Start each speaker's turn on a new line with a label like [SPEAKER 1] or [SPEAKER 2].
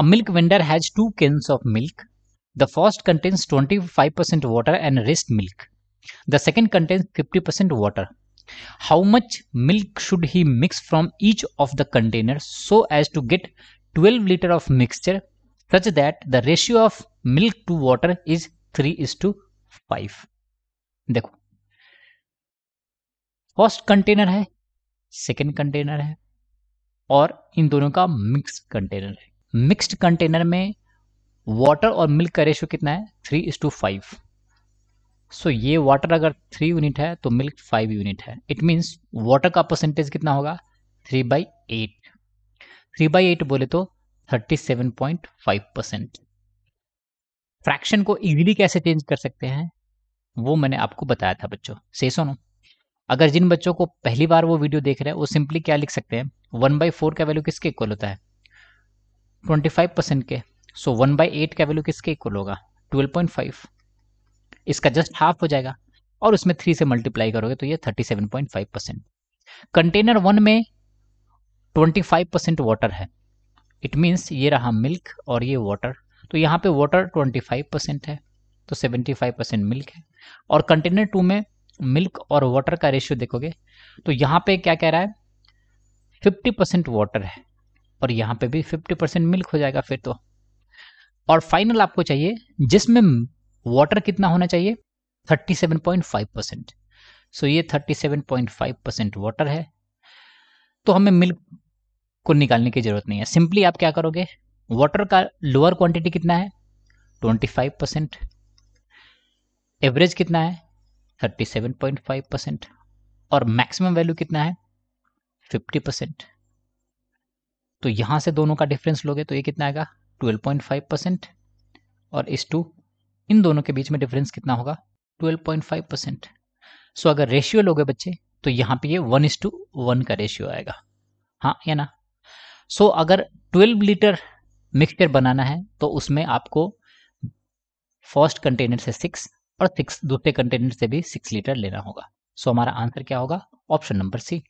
[SPEAKER 1] A milk vendor has two cans of milk. The first contains 25% water and rest milk. The second contains 50% water. How much milk should he mix from each of the containers so as to get 12 liter of mixture such that the ratio of milk to water is 3 is to 5. देखो first container है second container है और इन दोनों का mix container है mixed container में water और milk का रेशियो कितना है three is to five so ये वाटर अगर थ्री यूनिट है तो मिल्क फाइव यूनिट है इट मीन्स वाटर का परसेंटेज कितना होगा three by eight three by eight बोले तो thirty seven point five percent fraction को इजीली कैसे चेंज कर सकते हैं वो मैंने आपको बताया था बच्चों से सोनो अगर जिन बच्चों को पहली बार वो वीडियो देख रहे हैं वो सिंपली क्या लिख सकते हैं वन बाई फोर का वैल्यू किसके इक्वल होता है ट्वेंटी फाइव परसेंट के सो वन बाई एट का वैल्यू किसके इक्वल होगा ट्वेल्व पॉइंट फाइव इसका जस्ट हाफ हो जाएगा और उसमें थ्री से मल्टीप्लाई करोगे तो ये thirty seven point five percent container one में ट्वेंटी फाइव परसेंट वाटर है इट मीन्स ये रहा मिल्क और ये वाटर तो यहाँ पे वाटर ट्वेंटी फाइव परसेंट है तो सेवेंटी फाइव परसेंट मिल्क है और कंटेनर टू में मिल्क और वाटर का रेशियो देखोगे तो यहाँ पे क्या कह रहा है फिफ्टी परसेंट वाटर है और यहाँ पे भी 50 परसेंट मिल्क हो जाएगा फिर तो और फाइनल आपको चाहिए जिसमें वाटर कितना होना चाहिए 37.5 परसेंट सो ये 37.5 परसेंट वाटर है तो हमें मिल्क को निकालने की ज़रूरत नहीं है सिंपली आप क्या करोगे वाटर का लोअर क्वांटिटी कितना है 25 परसेंट एवरेज कितना है 37.5 परसेंट और मैक्सिमम वैल्यू कितना है 50 परसेंट तो यहाँ से दोनों का डिफरेंस लोगे तो ये कितना आएगा 12.5 परसेंट और इस टू इन दोनों के बीच में डिफरेंस कितना होगा 12.5 परसेंट सो अगर रेशियो लोगे बच्चे तो यहाँ पे ये वन इज टू वन का रेशियो आएगा हाँ या ना सो so, अगर 12 लीटर मिक्सचर बनाना है तो उसमें आपको फर्स्ट कंटेनर से सिक्स और सिक्स दूसरे कंटेनर से भी सिक्स लीटर लेना होगा सो so, हमारा आंसर क्या होगा ऑप्शन नंबर सी